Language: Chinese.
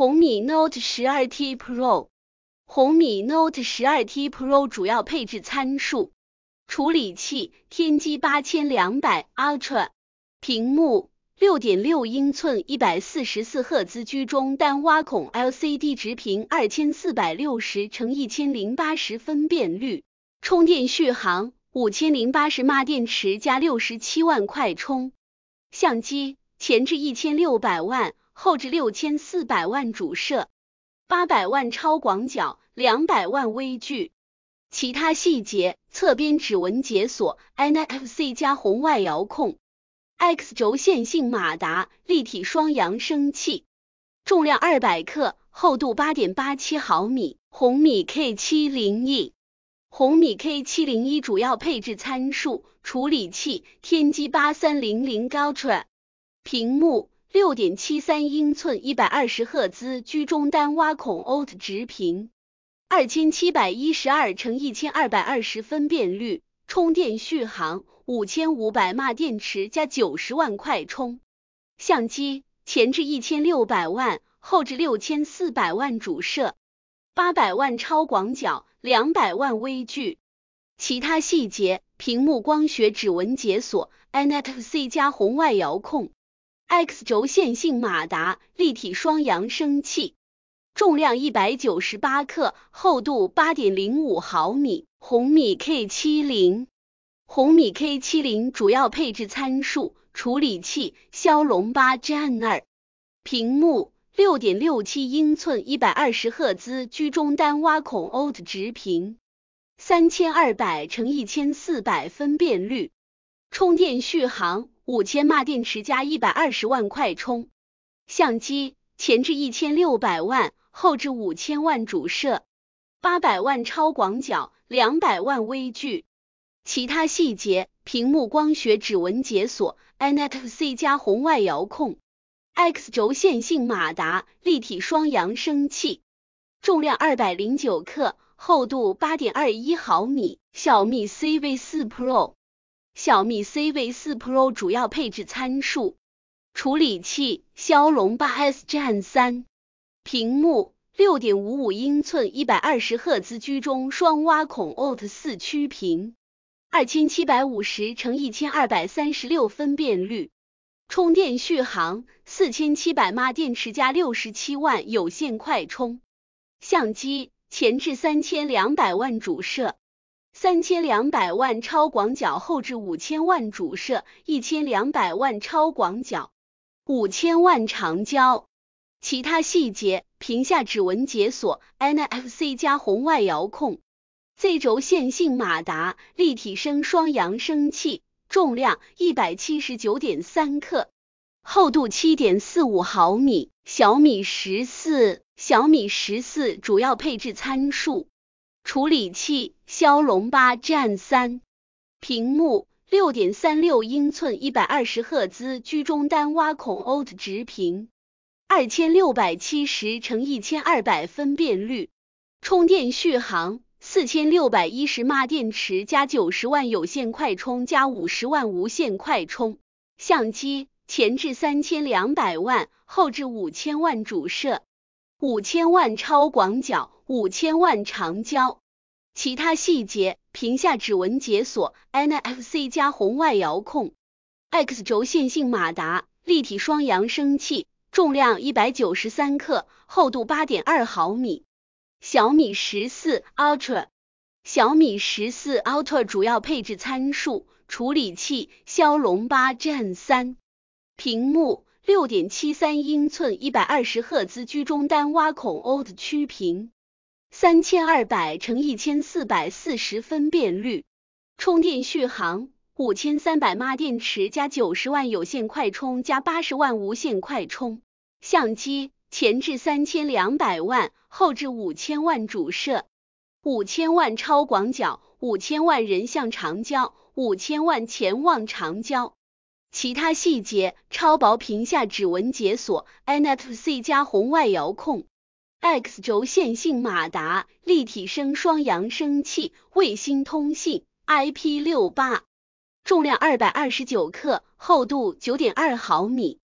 红米 Note 十二 T Pro，红米 Note 十二 T Pro 主要配置参数：处理器天玑八千两百 Ultra，屏幕六点六英寸，一百四十四赫兹居中单挖孔 LCD 直屏，二千四百六十乘一千零八十分辨率，充电续航五千零八十 mah 电池加六十七万快充，相机。前置一千六百万，后置六千四百万主摄，八百万超广角，两百万微距。其他细节：侧边指纹解锁，NFC 加红外遥控，X 轴线性马达，立体双扬声器。重量二百克，厚度八点八七毫米。红米 K 七零一，红米 K 七零一主要配置参数：处理器天玑八三零零 Ultra。屏幕六点七三英寸，一百二十赫兹居中单挖孔 o t 直屏，二千七百一十二乘一千二百二十分辨率，充电续航五千五百 m 电池加九十万快充。相机前置一千六百万，后置六千四百万主摄，八百万超广角，两百万微距。其他细节：屏幕光学指纹解锁，NFC 加红外遥控。X 轴线性马达，立体双扬声器，重量一百九十八克，厚度八点零五毫米。红米 K 七零，红米 K 七零主要配置参数：处理器骁龙八 Gen 二，屏幕六点六七英寸，一百二十赫兹居中单挖孔 o t e 直屏，三千二百乘一千四百分辨率，充电续航。五千 mah 电池加一百二十万快充，相机前置一千六百万，后置五千万主摄，八百万超广角，两百万微距。其他细节：屏幕光学指纹解锁，NFC 加红外遥控，X 轴线性马达，立体双扬声器，重量二百零九克，厚度八点二一毫米。小米 C V 四 Pro。小米 Civi 4 Pro 主要配置参数：处理器骁龙 8s Gen 3，屏幕6.55英寸一百二十赫兹居中双挖孔 Oled 四曲屏2 7 5 0二1 2 3 6分辨率，充电续航 4700mAh 电池加6 7万有线快充，相机前置3200万主摄。三千两百万超广角后置，五千万主摄，一千两百万超广角，五千万长焦。其他细节：屏下指纹解锁，NFC 加红外遥控，Z 轴线性马达，立体声双扬声器，重量一百七十九点三克，厚度七点四五毫米。小米十四，小米十四主要配置参数。处理器骁龙八 Gen 3，屏幕6.36英寸一百二十赫兹居中单挖孔 OLED 直屏2 6 7 0乘1 2 0 0分辨率，充电续航4 6 1 0一十 h 电池加9 0万有线快充加5 0万无线快充，相机前置3200万，后置5000万主摄。五千万超广角，五千万长焦，其他细节：屏下指纹解锁，NFC 加红外遥控，X 轴线性马达，立体双扬声器，重量一百九十三克，厚度八点二毫米。小米十四 Ultra，小米十四 Ultra 主要配置参数：处理器骁龙八 Gen 三，屏幕。六点七三英寸，一百二十赫兹居中单挖孔 OLED 屏，三千二百乘一千四百四十分辨率，充电续航五千三百 m a 电池加九十万有线快充加八十万无线快充，相机前置三千两百万，后置五千万主摄，五千万超广角，五千万人像长焦，五千万潜望长焦。其他细节：超薄屏下指纹解锁，NFC 加红外遥控，X 轴线性马达，立体声双扬声器，卫星通信，IP 六八，重量二百二十九克，厚度九点二毫米。